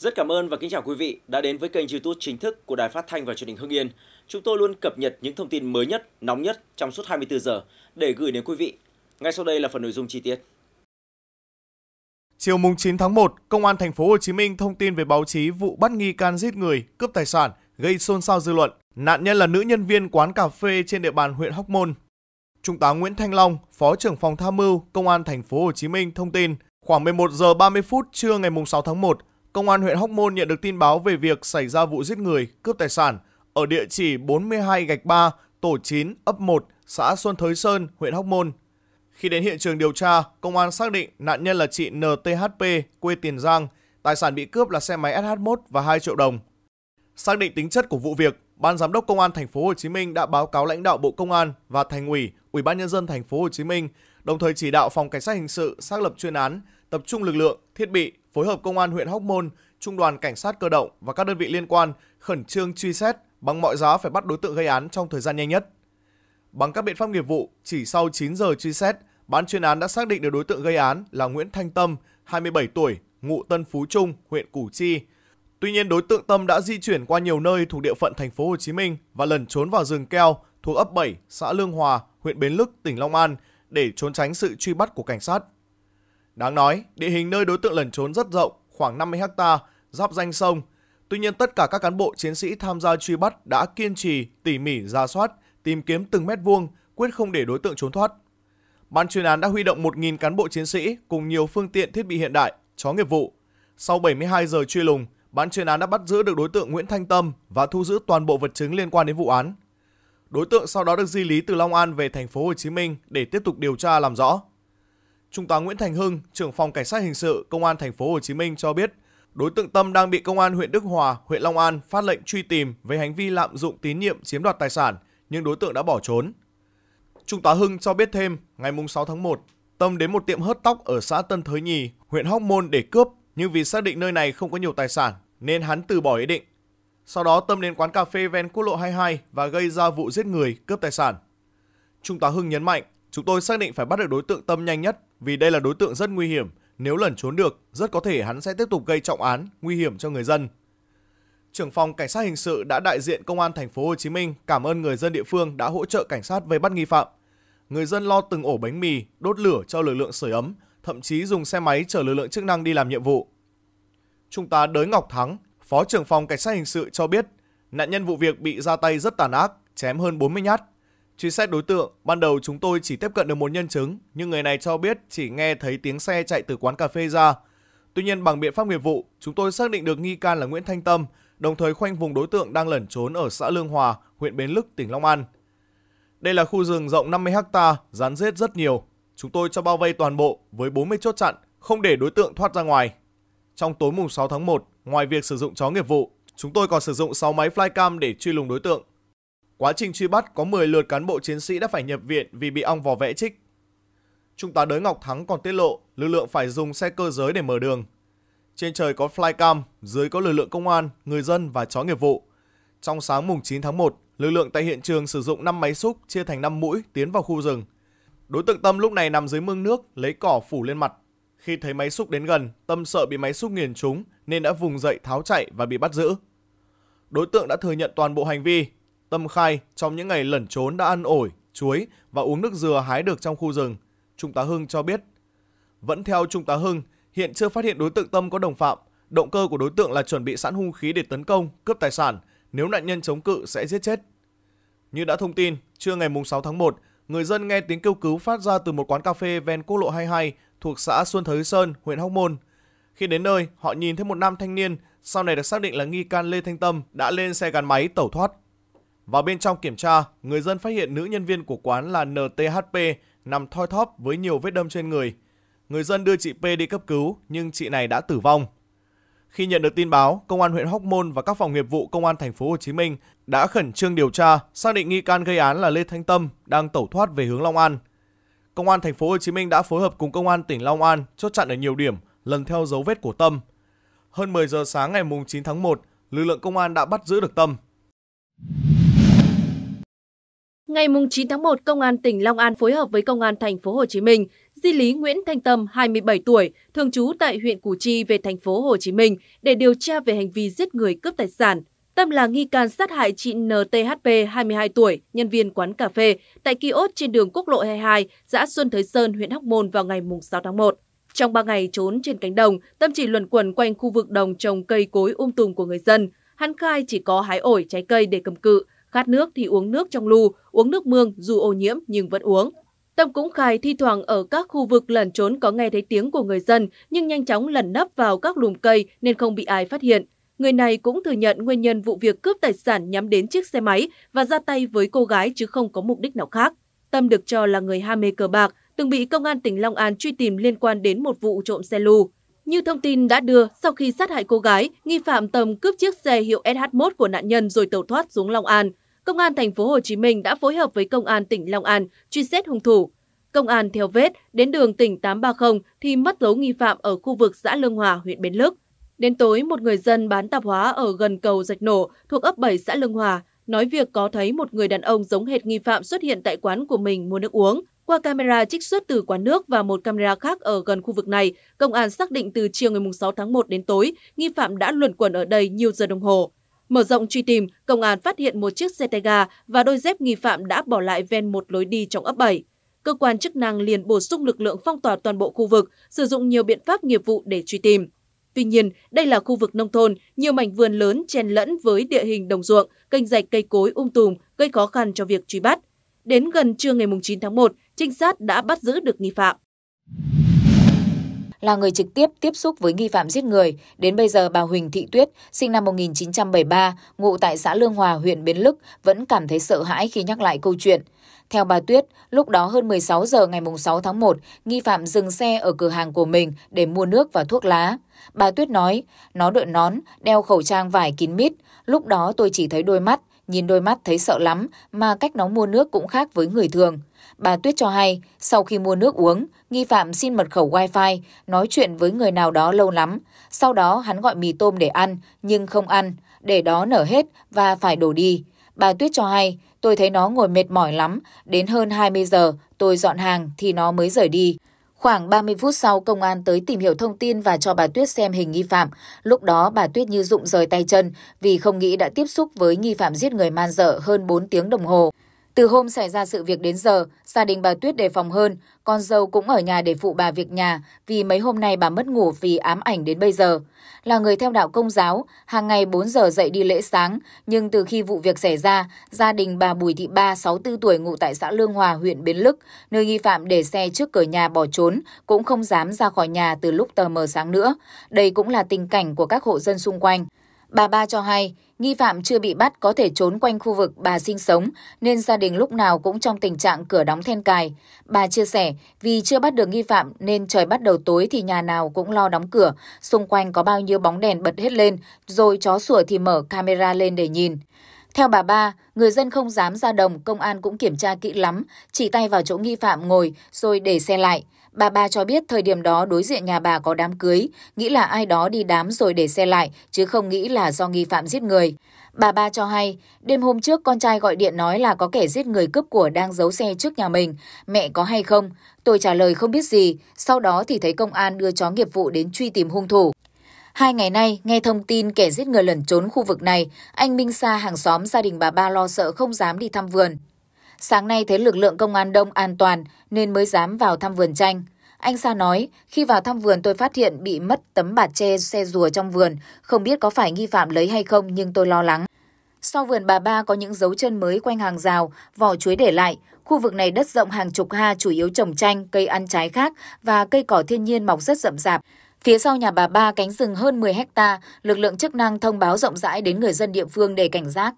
Rất cảm ơn và kính chào quý vị đã đến với kênh YouTube chính thức của Đài Phát thanh và Truyền hình Hưng Yên. Chúng tôi luôn cập nhật những thông tin mới nhất, nóng nhất trong suốt 24 giờ để gửi đến quý vị. Ngay sau đây là phần nội dung chi tiết. Chiều mùng 9 tháng 1, Công an thành phố Hồ Chí Minh thông tin về báo chí vụ bắt nghi can giết người, cướp tài sản gây xôn xao dư luận. Nạn nhân là nữ nhân viên quán cà phê trên địa bàn huyện Hóc Môn. Trung tá Nguyễn Thanh Long, Phó trưởng phòng tham mưu Công an thành phố Hồ Chí Minh thông tin, khoảng 11 giờ 30 phút trưa ngày mùng 6 tháng 1, Công an huyện Hóc Môn nhận được tin báo về việc xảy ra vụ giết người, cướp tài sản ở địa chỉ 42 gạch 3, tổ 9, ấp 1, xã Xuân Thới Sơn, huyện Hóc Môn. Khi đến hiện trường điều tra, công an xác định nạn nhân là chị NTHP, quê Tiền Giang, tài sản bị cướp là xe máy SH1 và 2 triệu đồng. Xác định tính chất của vụ việc, Ban Giám đốc Công an Thành phố Hồ Chí Minh đã báo cáo lãnh đạo Bộ Công an và Thành ủy, Ủy ban nhân dân Thành phố Hồ Chí Minh, đồng thời chỉ đạo Phòng Cảnh sát hình sự xác lập chuyên án, tập trung lực lượng, thiết bị phối hợp công an huyện Hóc Môn, trung đoàn cảnh sát cơ động và các đơn vị liên quan khẩn trương truy xét bằng mọi giá phải bắt đối tượng gây án trong thời gian nhanh nhất. Bằng các biện pháp nghiệp vụ, chỉ sau 9 giờ truy xét, ban chuyên án đã xác định được đối tượng gây án là Nguyễn Thanh Tâm, 27 tuổi, ngụ Tân Phú Trung, huyện Củ Chi. Tuy nhiên, đối tượng Tâm đã di chuyển qua nhiều nơi thuộc địa phận thành phố Hồ Chí Minh và lẩn trốn vào rừng keo thuộc ấp 7, xã Lương Hòa, huyện Bến Lức, tỉnh Long An để trốn tránh sự truy bắt của cảnh sát Đáng nói, địa hình nơi đối tượng lẩn trốn rất rộng, khoảng 50 ha, giáp danh sông. Tuy nhiên tất cả các cán bộ chiến sĩ tham gia truy bắt đã kiên trì, tỉ mỉ ra soát, tìm kiếm từng mét vuông, quyết không để đối tượng trốn thoát. Ban chuyên án đã huy động 1.000 cán bộ chiến sĩ cùng nhiều phương tiện thiết bị hiện đại, chó nghiệp vụ. Sau 72 giờ truy lùng, ban chuyên án đã bắt giữ được đối tượng Nguyễn Thanh Tâm và thu giữ toàn bộ vật chứng liên quan đến vụ án. Đối tượng sau đó được di lý từ Long An về thành phố Hồ Chí Minh để tiếp tục điều tra làm rõ. Trung tá Nguyễn Thành Hưng, trưởng phòng cảnh sát hình sự Công an thành phố Hồ Chí Minh cho biết, đối tượng Tâm đang bị công an huyện Đức Hòa, huyện Long An phát lệnh truy tìm về hành vi lạm dụng tín nhiệm chiếm đoạt tài sản, nhưng đối tượng đã bỏ trốn. Trung tá Hưng cho biết thêm, ngày 6 tháng 1, Tâm đến một tiệm hớt tóc ở xã Tân Thới Nhì, huyện Hóc Môn để cướp, nhưng vì xác định nơi này không có nhiều tài sản nên hắn từ bỏ ý định. Sau đó Tâm đến quán cà phê ven quốc lộ 22 và gây ra vụ giết người, cướp tài sản. Trung tá Hưng nhấn mạnh, Chúng tôi xác định phải bắt được đối tượng Tâm nhanh nhất vì đây là đối tượng rất nguy hiểm. Nếu lẩn trốn được, rất có thể hắn sẽ tiếp tục gây trọng án, nguy hiểm cho người dân. Trưởng phòng Cảnh sát hình sự đã đại diện Công an thành phố Hồ Chí Minh cảm ơn người dân địa phương đã hỗ trợ cảnh sát vây bắt nghi phạm. Người dân lo từng ổ bánh mì, đốt lửa cho lực lượng sưởi ấm, thậm chí dùng xe máy chở lực lượng chức năng đi làm nhiệm vụ. Trung tá Đới Ngọc Thắng, Phó trưởng phòng Cảnh sát hình sự cho biết, nạn nhân vụ việc bị ra tay rất tàn ác, chém hơn 40 nhát, Truy xét đối tượng, ban đầu chúng tôi chỉ tiếp cận được một nhân chứng, nhưng người này cho biết chỉ nghe thấy tiếng xe chạy từ quán cà phê ra. Tuy nhiên bằng biện pháp nghiệp vụ, chúng tôi xác định được nghi can là Nguyễn Thanh Tâm, đồng thời khoanh vùng đối tượng đang lẩn trốn ở xã Lương Hòa, huyện Bến Lức, tỉnh Long An. Đây là khu rừng rộng 50 ha, rán rết rất nhiều. Chúng tôi cho bao vây toàn bộ với 40 chốt chặn, không để đối tượng thoát ra ngoài. Trong tối mùng 6 tháng 1, ngoài việc sử dụng chó nghiệp vụ, chúng tôi còn sử dụng 6 máy flycam để truy lùng đối tượng. Quá trình truy bắt có 10 lượt cán bộ chiến sĩ đã phải nhập viện vì bị ong vò vẽ chích. Trung tá Đới Ngọc Thắng còn tiết lộ lực lượng phải dùng xe cơ giới để mở đường. Trên trời có flycam, dưới có lực lượng công an, người dân và chó nghiệp vụ. Trong sáng mùng 9 tháng 1, lực lượng tại hiện trường sử dụng 5 máy xúc chia thành 5 mũi tiến vào khu rừng. Đối tượng Tâm lúc này nằm dưới mương nước, lấy cỏ phủ lên mặt. Khi thấy máy xúc đến gần, Tâm sợ bị máy xúc nghiền trúng nên đã vùng dậy tháo chạy và bị bắt giữ. Đối tượng đã thừa nhận toàn bộ hành vi Tâm khai trong những ngày lẩn trốn đã ăn ổi, chuối và uống nước dừa hái được trong khu rừng. Trung tá Hưng cho biết. Vẫn theo Trung tá Hưng, hiện chưa phát hiện đối tượng Tâm có đồng phạm. Động cơ của đối tượng là chuẩn bị sẵn hung khí để tấn công, cướp tài sản. Nếu nạn nhân chống cự sẽ giết chết. Như đã thông tin, trưa ngày 6 tháng 1, người dân nghe tiếng kêu cứu phát ra từ một quán cà phê ven quốc lộ 22 thuộc xã Xuân Thới Sơn, huyện Hóc Môn. Khi đến nơi, họ nhìn thấy một nam thanh niên, sau này được xác định là nghi can Lê Thanh Tâm đã lên xe gắn máy tẩu thoát. Vào bên trong kiểm tra, người dân phát hiện nữ nhân viên của quán là NTHP nằm thoi thóp với nhiều vết đâm trên người. Người dân đưa chị P đi cấp cứu nhưng chị này đã tử vong. Khi nhận được tin báo, công an huyện Hóc Môn và các phòng nghiệp vụ công an thành phố Hồ Chí Minh đã khẩn trương điều tra, xác định nghi can gây án là Lê Thanh Tâm đang tẩu thoát về hướng Long An. Công an thành phố Hồ Chí Minh đã phối hợp cùng công an tỉnh Long An chốt chặn ở nhiều điểm lần theo dấu vết của Tâm. Hơn 10 giờ sáng ngày 9 tháng 1, lực lượng công an đã bắt giữ được Tâm. Ngày 9 tháng 1, Công an tỉnh Long An phối hợp với Công an thành phố Hồ Chí Minh di lý Nguyễn Thanh Tâm, 27 tuổi, thường trú tại huyện Củ Chi về thành phố Hồ Chí Minh để điều tra về hành vi giết người cướp tài sản. Tâm là nghi can sát hại chị NTHP, 22 tuổi, nhân viên quán cà phê, tại kiosk trên đường quốc lộ 22, xã Xuân Thới Sơn, huyện Hóc Môn vào ngày 6 tháng 1. Trong 3 ngày trốn trên cánh đồng, Tâm chỉ luẩn quẩn quanh khu vực đồng trồng cây cối um tùm của người dân. Hắn khai chỉ có hái ổi trái cây để cầm cự, khát nước thì uống nước trong lu, uống nước mương dù ô nhiễm nhưng vẫn uống. Tâm cũng khai thi thoảng ở các khu vực lẩn trốn có nghe thấy tiếng của người dân nhưng nhanh chóng lẩn nấp vào các lùm cây nên không bị ai phát hiện. Người này cũng thừa nhận nguyên nhân vụ việc cướp tài sản nhắm đến chiếc xe máy và ra tay với cô gái chứ không có mục đích nào khác. Tâm được cho là người ham mê cờ bạc, từng bị công an tỉnh Long An truy tìm liên quan đến một vụ trộm xe lù. Như thông tin đã đưa, sau khi sát hại cô gái, nghi phạm Tâm cướp chiếc xe hiệu SH1 của nạn nhân rồi tẩu thoát xuống Long An. Công an thành phố Hồ Chí Minh đã phối hợp với công an tỉnh Long An truy xét hung thủ. Công an theo vết đến đường tỉnh 830 thì mất dấu nghi phạm ở khu vực xã Lương Hòa, huyện Bến Lức. Đến tối, một người dân bán tạp hóa ở gần cầu Rạch Nổ thuộc ấp 7 xã Lương Hòa nói việc có thấy một người đàn ông giống hệt nghi phạm xuất hiện tại quán của mình mua nước uống. Qua camera trích xuất từ quán nước và một camera khác ở gần khu vực này, công an xác định từ chiều ngày 6 tháng 1 đến tối, nghi phạm đã luẩn quẩn ở đây nhiều giờ đồng hồ. Mở rộng truy tìm, công an phát hiện một chiếc xe tay ga và đôi dép nghi phạm đã bỏ lại ven một lối đi trong ấp 7. Cơ quan chức năng liền bổ sung lực lượng phong tỏa toàn bộ khu vực, sử dụng nhiều biện pháp nghiệp vụ để truy tìm. Tuy nhiên, đây là khu vực nông thôn, nhiều mảnh vườn lớn chen lẫn với địa hình đồng ruộng, kênh rạch cây cối um tùm, gây khó khăn cho việc truy bắt. Đến gần trưa ngày 9 tháng 1, trinh sát đã bắt giữ được nghi phạm là người trực tiếp tiếp xúc với nghi phạm giết người. Đến bây giờ bà Huỳnh Thị Tuyết, sinh năm 1973, ngụ tại xã Lương Hòa, huyện Bến Lức, vẫn cảm thấy sợ hãi khi nhắc lại câu chuyện. Theo bà Tuyết, lúc đó hơn 16 giờ ngày 6 tháng 1, nghi phạm dừng xe ở cửa hàng của mình để mua nước và thuốc lá. Bà Tuyết nói, nó đội nón, đeo khẩu trang vải kín mít, lúc đó tôi chỉ thấy đôi mắt. Nhìn đôi mắt thấy sợ lắm mà cách nó mua nước cũng khác với người thường. Bà Tuyết cho hay, sau khi mua nước uống, nghi phạm xin mật khẩu wifi, nói chuyện với người nào đó lâu lắm. Sau đó hắn gọi mì tôm để ăn, nhưng không ăn, để đó nở hết và phải đổ đi. Bà Tuyết cho hay, tôi thấy nó ngồi mệt mỏi lắm, đến hơn 20 giờ tôi dọn hàng thì nó mới rời đi. Khoảng 30 phút sau, công an tới tìm hiểu thông tin và cho bà Tuyết xem hình nghi phạm. Lúc đó, bà Tuyết như rụng rời tay chân vì không nghĩ đã tiếp xúc với nghi phạm giết người man dợ hơn 4 tiếng đồng hồ. Từ hôm xảy ra sự việc đến giờ, gia đình bà Tuyết đề phòng hơn, con dâu cũng ở nhà để phụ bà việc nhà vì mấy hôm nay bà mất ngủ vì ám ảnh đến bây giờ. Là người theo đạo công giáo, hàng ngày 4 giờ dậy đi lễ sáng, nhưng từ khi vụ việc xảy ra, gia đình bà Bùi Thị Ba, 64 tuổi ngụ tại xã Lương Hòa, huyện Bến Lức, nơi nghi phạm để xe trước cửa nhà bỏ trốn, cũng không dám ra khỏi nhà từ lúc tờ mờ sáng nữa. Đây cũng là tình cảnh của các hộ dân xung quanh. Bà Ba cho hay, Nghi phạm chưa bị bắt có thể trốn quanh khu vực bà sinh sống, nên gia đình lúc nào cũng trong tình trạng cửa đóng then cài. Bà chia sẻ, vì chưa bắt được nghi phạm nên trời bắt đầu tối thì nhà nào cũng lo đóng cửa, xung quanh có bao nhiêu bóng đèn bật hết lên, rồi chó sủa thì mở camera lên để nhìn. Theo bà Ba, người dân không dám ra đồng, công an cũng kiểm tra kỹ lắm, chỉ tay vào chỗ nghi phạm ngồi rồi để xe lại. Bà bà cho biết thời điểm đó đối diện nhà bà có đám cưới, nghĩ là ai đó đi đám rồi để xe lại, chứ không nghĩ là do nghi phạm giết người. Bà ba cho hay, đêm hôm trước con trai gọi điện nói là có kẻ giết người cướp của đang giấu xe trước nhà mình, mẹ có hay không? Tôi trả lời không biết gì, sau đó thì thấy công an đưa chó nghiệp vụ đến truy tìm hung thủ. Hai ngày nay, nghe thông tin kẻ giết người lẩn trốn khu vực này, anh Minh Sa hàng xóm gia đình bà ba lo sợ không dám đi thăm vườn. Sáng nay thấy lực lượng công an đông an toàn nên mới dám vào thăm vườn chanh. Anh Sa nói, khi vào thăm vườn tôi phát hiện bị mất tấm bạt tre xe rùa trong vườn, không biết có phải nghi phạm lấy hay không nhưng tôi lo lắng. Sau vườn bà ba có những dấu chân mới quanh hàng rào, vỏ chuối để lại. Khu vực này đất rộng hàng chục ha chủ yếu trồng chanh, cây ăn trái khác và cây cỏ thiên nhiên mọc rất rậm rạp. Phía sau nhà bà ba cánh rừng hơn 10 hecta, lực lượng chức năng thông báo rộng rãi đến người dân địa phương để cảnh giác.